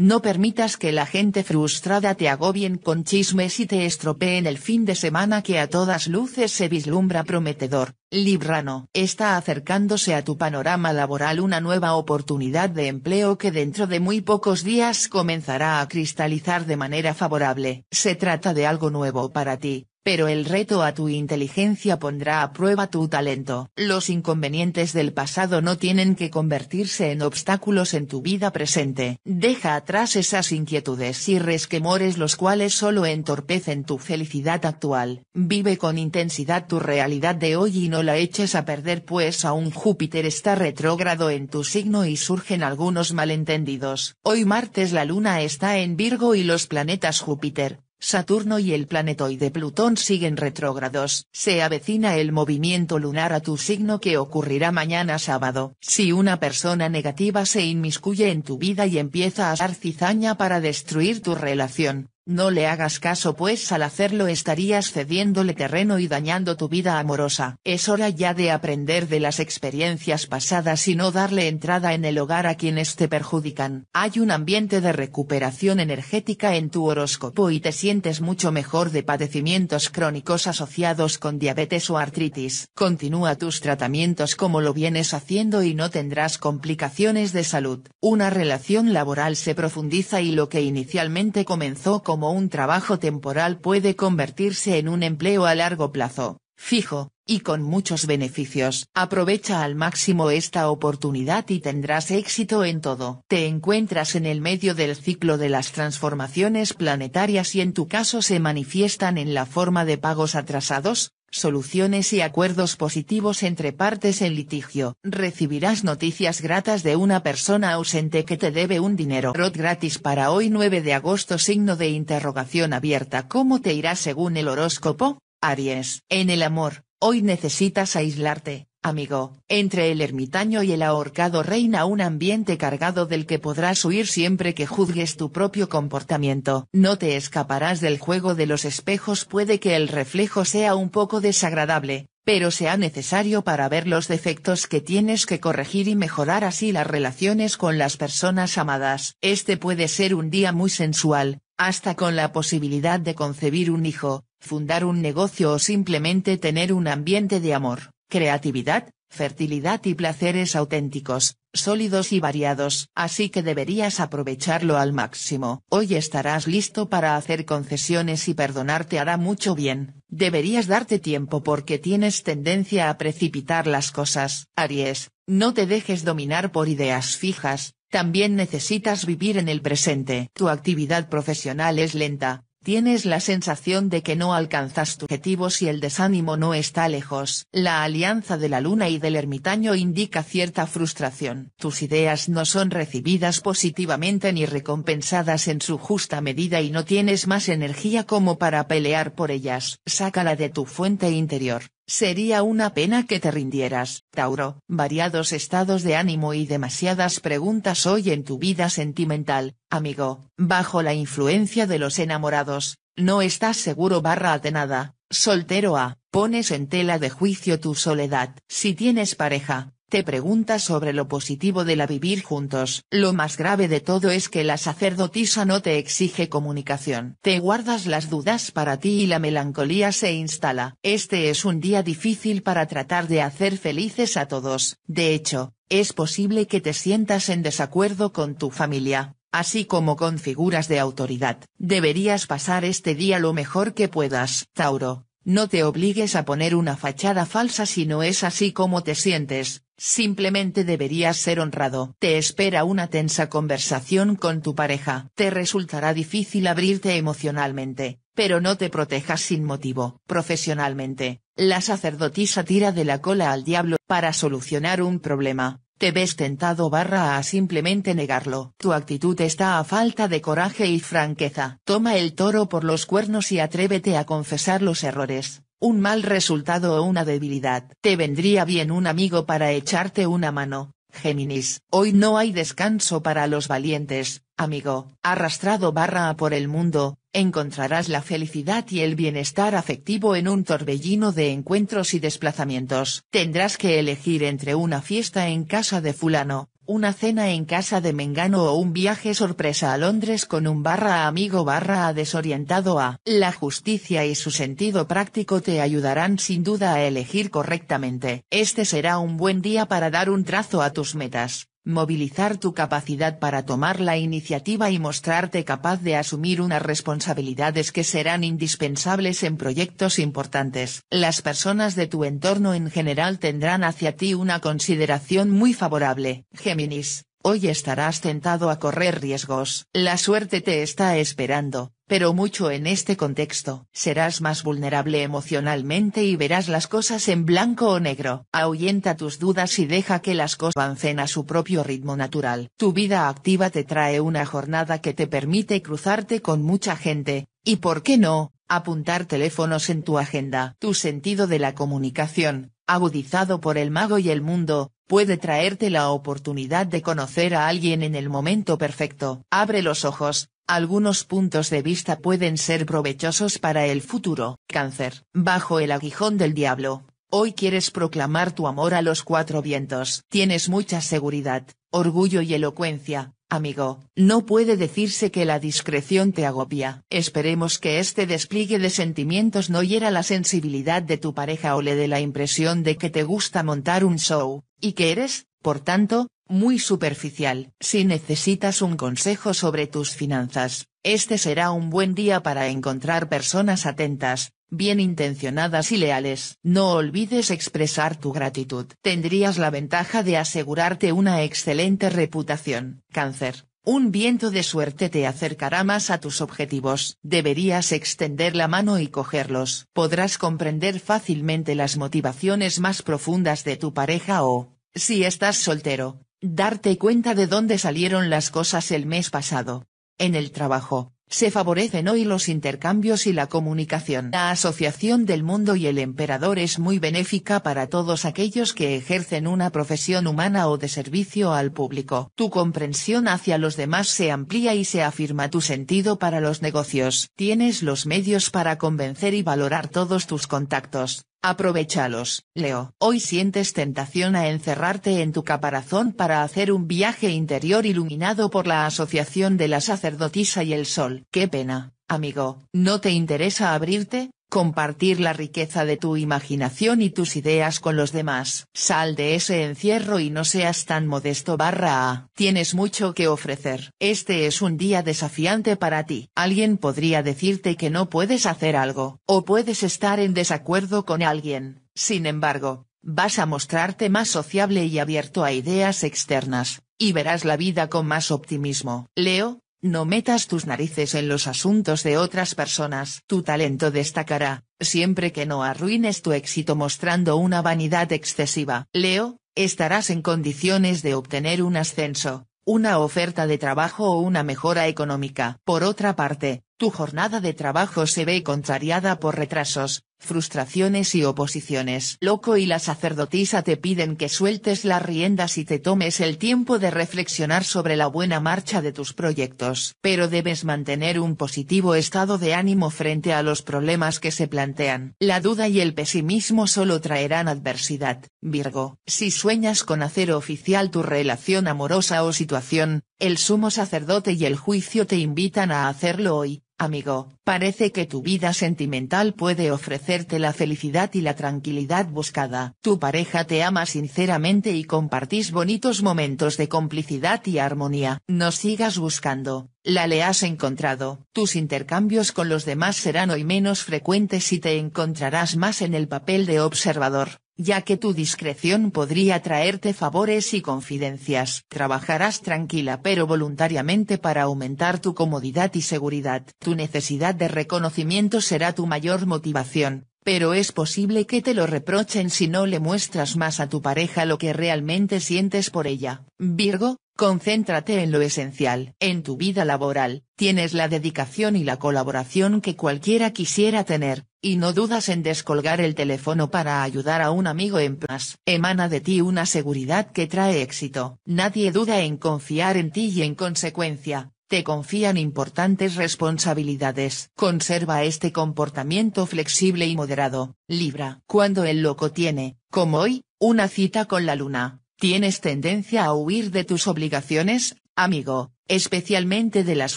No permitas que la gente frustrada te agobien con chismes y te estropeen el fin de semana que a todas luces se vislumbra prometedor. Librano. Está acercándose a tu panorama laboral una nueva oportunidad de empleo que dentro de muy pocos días comenzará a cristalizar de manera favorable. Se trata de algo nuevo para ti, pero el reto a tu inteligencia pondrá a prueba tu talento. Los inconvenientes del pasado no tienen que convertirse en obstáculos en tu vida presente. Deja atrás esas inquietudes y resquemores los cuales solo entorpecen tu felicidad actual. Vive con intensidad tu realidad de hoy y no la eches a perder pues aún Júpiter está retrógrado en tu signo y surgen algunos malentendidos. Hoy martes la luna está en Virgo y los planetas Júpiter, Saturno y el planetoide Plutón siguen retrógrados. Se avecina el movimiento lunar a tu signo que ocurrirá mañana sábado. Si una persona negativa se inmiscuye en tu vida y empieza a dar cizaña para destruir tu relación, no le hagas caso pues al hacerlo estarías cediéndole terreno y dañando tu vida amorosa. Es hora ya de aprender de las experiencias pasadas y no darle entrada en el hogar a quienes te perjudican. Hay un ambiente de recuperación energética en tu horóscopo y te sientes mucho mejor de padecimientos crónicos asociados con diabetes o artritis. Continúa tus tratamientos como lo vienes haciendo y no tendrás complicaciones de salud. Una relación laboral se profundiza y lo que inicialmente comenzó con como un trabajo temporal puede convertirse en un empleo a largo plazo, fijo, y con muchos beneficios. Aprovecha al máximo esta oportunidad y tendrás éxito en todo. Te encuentras en el medio del ciclo de las transformaciones planetarias y en tu caso se manifiestan en la forma de pagos atrasados, soluciones y acuerdos positivos entre partes en litigio. Recibirás noticias gratas de una persona ausente que te debe un dinero. Rod gratis para hoy 9 de agosto signo de interrogación abierta. ¿Cómo te irá según el horóscopo? Aries. En el amor, hoy necesitas aislarte amigo. Entre el ermitaño y el ahorcado reina un ambiente cargado del que podrás huir siempre que juzgues tu propio comportamiento. No te escaparás del juego de los espejos puede que el reflejo sea un poco desagradable, pero sea necesario para ver los defectos que tienes que corregir y mejorar así las relaciones con las personas amadas. Este puede ser un día muy sensual, hasta con la posibilidad de concebir un hijo, fundar un negocio o simplemente tener un ambiente de amor creatividad, fertilidad y placeres auténticos, sólidos y variados, así que deberías aprovecharlo al máximo. Hoy estarás listo para hacer concesiones y perdonarte hará mucho bien. Deberías darte tiempo porque tienes tendencia a precipitar las cosas. Aries, no te dejes dominar por ideas fijas, también necesitas vivir en el presente. Tu actividad profesional es lenta, Tienes la sensación de que no alcanzas tu objetivo si el desánimo no está lejos. La alianza de la luna y del ermitaño indica cierta frustración. Tus ideas no son recibidas positivamente ni recompensadas en su justa medida y no tienes más energía como para pelear por ellas. Sácala de tu fuente interior. Sería una pena que te rindieras, Tauro. Variados estados de ánimo y demasiadas preguntas hoy en tu vida sentimental, amigo. Bajo la influencia de los enamorados, no estás seguro barra atenada, soltero a, pones en tela de juicio tu soledad. Si tienes pareja, te pregunta sobre lo positivo de la vivir juntos. Lo más grave de todo es que la sacerdotisa no te exige comunicación. Te guardas las dudas para ti y la melancolía se instala. Este es un día difícil para tratar de hacer felices a todos. De hecho, es posible que te sientas en desacuerdo con tu familia, así como con figuras de autoridad. Deberías pasar este día lo mejor que puedas. Tauro, no te obligues a poner una fachada falsa si no es así como te sientes, simplemente deberías ser honrado. Te espera una tensa conversación con tu pareja. Te resultará difícil abrirte emocionalmente, pero no te protejas sin motivo. Profesionalmente, la sacerdotisa tira de la cola al diablo para solucionar un problema, te ves tentado barra a simplemente negarlo. Tu actitud está a falta de coraje y franqueza. Toma el toro por los cuernos y atrévete a confesar los errores un mal resultado o una debilidad. Te vendría bien un amigo para echarte una mano, Géminis, hoy no hay descanso para los valientes, amigo, arrastrado barra por el mundo, encontrarás la felicidad y el bienestar afectivo en un torbellino de encuentros y desplazamientos. Tendrás que elegir entre una fiesta en casa de fulano, una cena en casa de Mengano o un viaje sorpresa a Londres con un barra amigo barra desorientado a. La justicia y su sentido práctico te ayudarán sin duda a elegir correctamente. Este será un buen día para dar un trazo a tus metas movilizar tu capacidad para tomar la iniciativa y mostrarte capaz de asumir unas responsabilidades que serán indispensables en proyectos importantes. Las personas de tu entorno en general tendrán hacia ti una consideración muy favorable. Géminis, hoy estarás tentado a correr riesgos. La suerte te está esperando pero mucho en este contexto. Serás más vulnerable emocionalmente y verás las cosas en blanco o negro. Ahuyenta tus dudas y deja que las cosas avancen a su propio ritmo natural. Tu vida activa te trae una jornada que te permite cruzarte con mucha gente, y por qué no, apuntar teléfonos en tu agenda. Tu sentido de la comunicación, agudizado por el mago y el mundo, puede traerte la oportunidad de conocer a alguien en el momento perfecto. Abre los ojos, algunos puntos de vista pueden ser provechosos para el futuro. Cáncer. Bajo el aguijón del diablo. Hoy quieres proclamar tu amor a los cuatro vientos. Tienes mucha seguridad, orgullo y elocuencia, amigo. No puede decirse que la discreción te agobia. Esperemos que este despliegue de sentimientos no hiera la sensibilidad de tu pareja o le dé la impresión de que te gusta montar un show, y que eres, por tanto, muy superficial. Si necesitas un consejo sobre tus finanzas, este será un buen día para encontrar personas atentas, bien intencionadas y leales. No olvides expresar tu gratitud. Tendrías la ventaja de asegurarte una excelente reputación. Cáncer. Un viento de suerte te acercará más a tus objetivos. Deberías extender la mano y cogerlos. Podrás comprender fácilmente las motivaciones más profundas de tu pareja o, si estás soltero, Darte cuenta de dónde salieron las cosas el mes pasado. En el trabajo, se favorecen hoy los intercambios y la comunicación. La asociación del mundo y el emperador es muy benéfica para todos aquellos que ejercen una profesión humana o de servicio al público. Tu comprensión hacia los demás se amplía y se afirma tu sentido para los negocios. Tienes los medios para convencer y valorar todos tus contactos. Aprovechalos, Leo. Hoy sientes tentación a encerrarte en tu caparazón para hacer un viaje interior iluminado por la asociación de la sacerdotisa y el sol. Qué pena, amigo. ¿No te interesa abrirte? Compartir la riqueza de tu imaginación y tus ideas con los demás. Sal de ese encierro y no seas tan modesto barra A. Tienes mucho que ofrecer. Este es un día desafiante para ti. Alguien podría decirte que no puedes hacer algo, o puedes estar en desacuerdo con alguien. Sin embargo, vas a mostrarte más sociable y abierto a ideas externas, y verás la vida con más optimismo. Leo, no metas tus narices en los asuntos de otras personas. Tu talento destacará, siempre que no arruines tu éxito mostrando una vanidad excesiva. Leo, estarás en condiciones de obtener un ascenso, una oferta de trabajo o una mejora económica. Por otra parte, tu jornada de trabajo se ve contrariada por retrasos, frustraciones y oposiciones. Loco y la sacerdotisa te piden que sueltes las riendas y te tomes el tiempo de reflexionar sobre la buena marcha de tus proyectos. Pero debes mantener un positivo estado de ánimo frente a los problemas que se plantean. La duda y el pesimismo solo traerán adversidad, Virgo. Si sueñas con hacer oficial tu relación amorosa o situación, el sumo sacerdote y el juicio te invitan a hacerlo hoy Amigo, parece que tu vida sentimental puede ofrecerte la felicidad y la tranquilidad buscada. Tu pareja te ama sinceramente y compartís bonitos momentos de complicidad y armonía. No sigas buscando, la le has encontrado. Tus intercambios con los demás serán hoy menos frecuentes y te encontrarás más en el papel de observador ya que tu discreción podría traerte favores y confidencias. Trabajarás tranquila pero voluntariamente para aumentar tu comodidad y seguridad. Tu necesidad de reconocimiento será tu mayor motivación, pero es posible que te lo reprochen si no le muestras más a tu pareja lo que realmente sientes por ella. Virgo, concéntrate en lo esencial. En tu vida laboral, tienes la dedicación y la colaboración que cualquiera quisiera tener, y no dudas en descolgar el teléfono para ayudar a un amigo en paz. Emana de ti una seguridad que trae éxito. Nadie duda en confiar en ti y en consecuencia, te confían importantes responsabilidades. Conserva este comportamiento flexible y moderado, Libra. Cuando el loco tiene, como hoy, una cita con la luna, tienes tendencia a huir de tus obligaciones, amigo, especialmente de las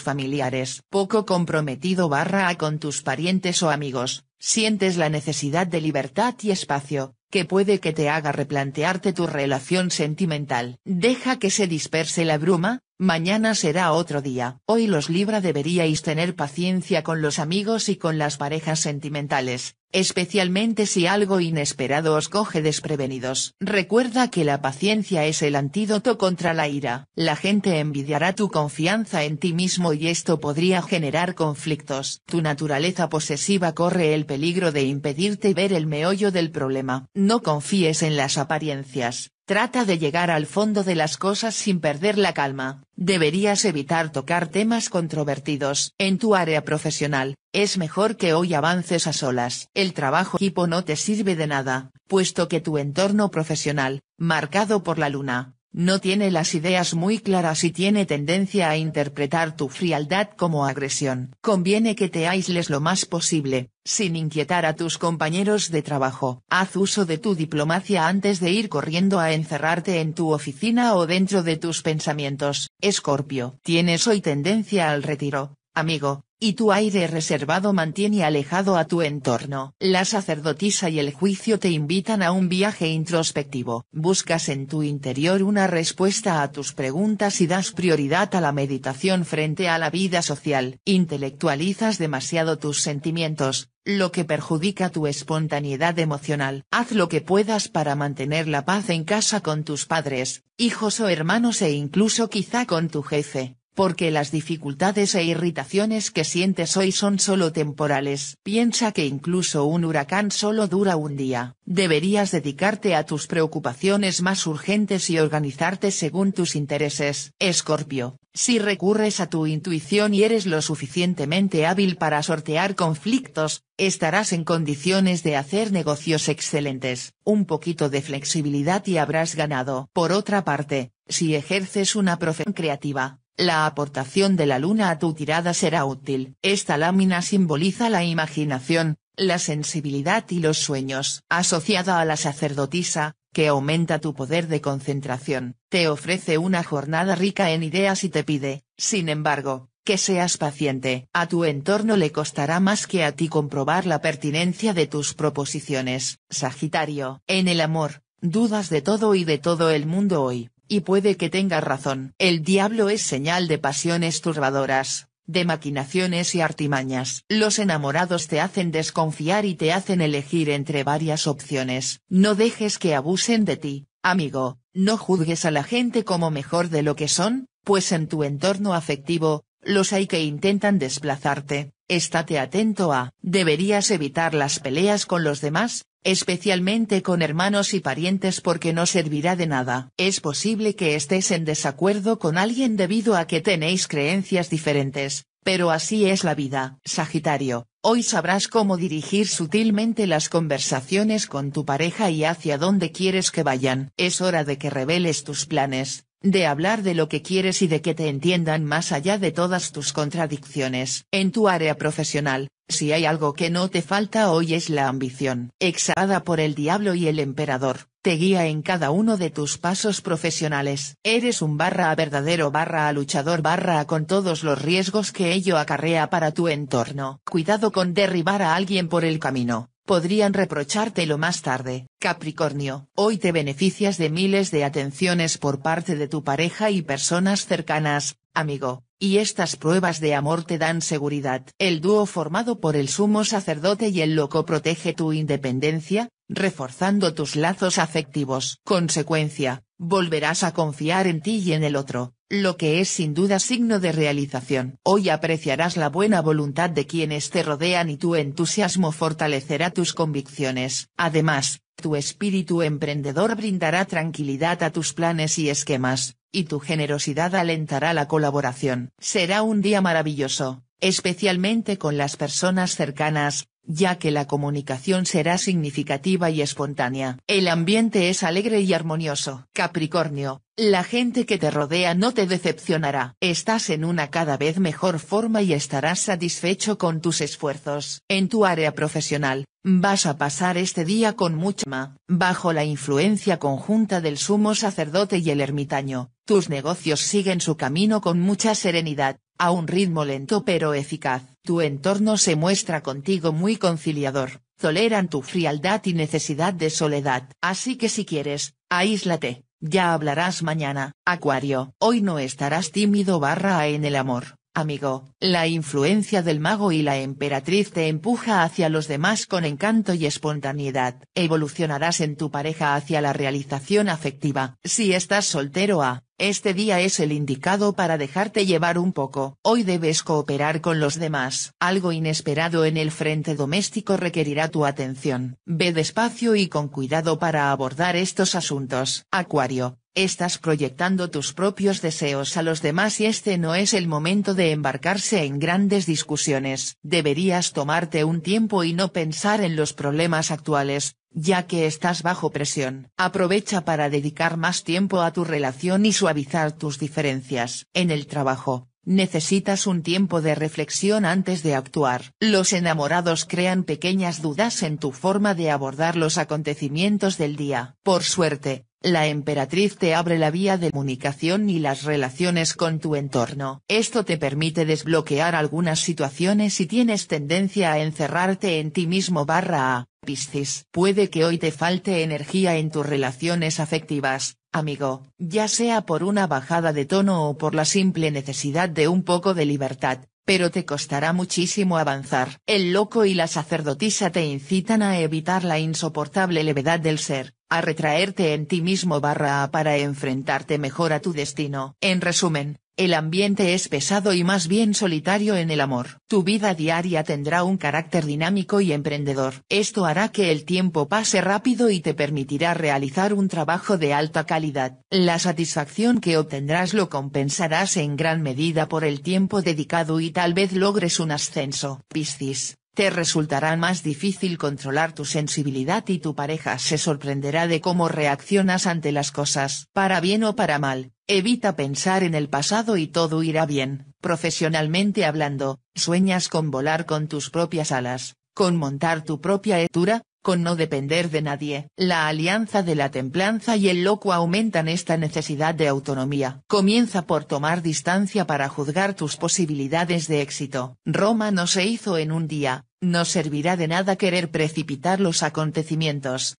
familiares. Poco comprometido barra a con tus parientes o amigos, Sientes la necesidad de libertad y espacio, que puede que te haga replantearte tu relación sentimental. Deja que se disperse la bruma, Mañana será otro día. Hoy los Libra deberíais tener paciencia con los amigos y con las parejas sentimentales, especialmente si algo inesperado os coge desprevenidos. Recuerda que la paciencia es el antídoto contra la ira. La gente envidiará tu confianza en ti mismo y esto podría generar conflictos. Tu naturaleza posesiva corre el peligro de impedirte ver el meollo del problema. No confíes en las apariencias. Trata de llegar al fondo de las cosas sin perder la calma. Deberías evitar tocar temas controvertidos. En tu área profesional, es mejor que hoy avances a solas. El trabajo equipo no te sirve de nada, puesto que tu entorno profesional, marcado por la luna, no tiene las ideas muy claras y tiene tendencia a interpretar tu frialdad como agresión. Conviene que te aisles lo más posible, sin inquietar a tus compañeros de trabajo. Haz uso de tu diplomacia antes de ir corriendo a encerrarte en tu oficina o dentro de tus pensamientos. Escorpio. Tienes hoy tendencia al retiro, amigo, y tu aire reservado mantiene alejado a tu entorno. La sacerdotisa y el juicio te invitan a un viaje introspectivo. Buscas en tu interior una respuesta a tus preguntas y das prioridad a la meditación frente a la vida social. Intelectualizas demasiado tus sentimientos, lo que perjudica tu espontaneidad emocional. Haz lo que puedas para mantener la paz en casa con tus padres, hijos o hermanos e incluso quizá con tu jefe porque las dificultades e irritaciones que sientes hoy son solo temporales. Piensa que incluso un huracán solo dura un día. Deberías dedicarte a tus preocupaciones más urgentes y organizarte según tus intereses. Escorpio, si recurres a tu intuición y eres lo suficientemente hábil para sortear conflictos, estarás en condiciones de hacer negocios excelentes. Un poquito de flexibilidad y habrás ganado. Por otra parte, si ejerces una profesión creativa, la aportación de la luna a tu tirada será útil. Esta lámina simboliza la imaginación, la sensibilidad y los sueños. Asociada a la sacerdotisa, que aumenta tu poder de concentración, te ofrece una jornada rica en ideas y te pide, sin embargo, que seas paciente. A tu entorno le costará más que a ti comprobar la pertinencia de tus proposiciones. Sagitario. En el amor, dudas de todo y de todo el mundo hoy. Y puede que tenga razón. El diablo es señal de pasiones turbadoras, de maquinaciones y artimañas. Los enamorados te hacen desconfiar y te hacen elegir entre varias opciones. No dejes que abusen de ti, amigo, no juzgues a la gente como mejor de lo que son, pues en tu entorno afectivo, los hay que intentan desplazarte, estate atento a, deberías evitar las peleas con los demás, especialmente con hermanos y parientes porque no servirá de nada. Es posible que estés en desacuerdo con alguien debido a que tenéis creencias diferentes, pero así es la vida. Sagitario, hoy sabrás cómo dirigir sutilmente las conversaciones con tu pareja y hacia dónde quieres que vayan. Es hora de que reveles tus planes, de hablar de lo que quieres y de que te entiendan más allá de todas tus contradicciones. En tu área profesional, si hay algo que no te falta hoy es la ambición. Exhalada por el diablo y el emperador, te guía en cada uno de tus pasos profesionales. Eres un barra a verdadero barra a luchador barra a con todos los riesgos que ello acarrea para tu entorno. Cuidado con derribar a alguien por el camino. Podrían reprochártelo más tarde, Capricornio. Hoy te beneficias de miles de atenciones por parte de tu pareja y personas cercanas, amigo, y estas pruebas de amor te dan seguridad. El dúo formado por el sumo sacerdote y el loco protege tu independencia, reforzando tus lazos afectivos. Consecuencia, volverás a confiar en ti y en el otro, lo que es sin duda signo de realización. Hoy apreciarás la buena voluntad de quienes te rodean y tu entusiasmo fortalecerá tus convicciones. Además, tu espíritu emprendedor brindará tranquilidad a tus planes y esquemas, y tu generosidad alentará la colaboración. Será un día maravilloso, especialmente con las personas cercanas, ya que la comunicación será significativa y espontánea. El ambiente es alegre y armonioso. Capricornio, la gente que te rodea no te decepcionará. Estás en una cada vez mejor forma y estarás satisfecho con tus esfuerzos. En tu área profesional, vas a pasar este día con mucha ma, bajo la influencia conjunta del sumo sacerdote y el ermitaño. Tus negocios siguen su camino con mucha serenidad, a un ritmo lento pero eficaz. Tu entorno se muestra contigo muy conciliador, toleran tu frialdad y necesidad de soledad. Así que si quieres, aíslate ya hablarás mañana, Acuario. Hoy no estarás tímido barra en el amor, amigo. La influencia del mago y la emperatriz te empuja hacia los demás con encanto y espontaneidad. Evolucionarás en tu pareja hacia la realización afectiva. Si estás soltero a este día es el indicado para dejarte llevar un poco. Hoy debes cooperar con los demás. Algo inesperado en el frente doméstico requerirá tu atención. Ve despacio y con cuidado para abordar estos asuntos. Acuario, Estás proyectando tus propios deseos a los demás y este no es el momento de embarcarse en grandes discusiones. Deberías tomarte un tiempo y no pensar en los problemas actuales, ya que estás bajo presión. Aprovecha para dedicar más tiempo a tu relación y suavizar tus diferencias. En el trabajo, necesitas un tiempo de reflexión antes de actuar. Los enamorados crean pequeñas dudas en tu forma de abordar los acontecimientos del día. Por suerte, la emperatriz te abre la vía de comunicación y las relaciones con tu entorno. Esto te permite desbloquear algunas situaciones si tienes tendencia a encerrarte en ti mismo barra a, Piscis. Puede que hoy te falte energía en tus relaciones afectivas, amigo, ya sea por una bajada de tono o por la simple necesidad de un poco de libertad pero te costará muchísimo avanzar. El loco y la sacerdotisa te incitan a evitar la insoportable levedad del ser, a retraerte en ti mismo barra para enfrentarte mejor a tu destino. En resumen, el ambiente es pesado y más bien solitario en el amor. Tu vida diaria tendrá un carácter dinámico y emprendedor. Esto hará que el tiempo pase rápido y te permitirá realizar un trabajo de alta calidad. La satisfacción que obtendrás lo compensarás en gran medida por el tiempo dedicado y tal vez logres un ascenso. Piscis. Te resultará más difícil controlar tu sensibilidad y tu pareja se sorprenderá de cómo reaccionas ante las cosas. Para bien o para mal, evita pensar en el pasado y todo irá bien. Profesionalmente hablando, sueñas con volar con tus propias alas, con montar tu propia etura, con no depender de nadie. La alianza de la templanza y el loco aumentan esta necesidad de autonomía. Comienza por tomar distancia para juzgar tus posibilidades de éxito. Roma no se hizo en un día, no servirá de nada querer precipitar los acontecimientos.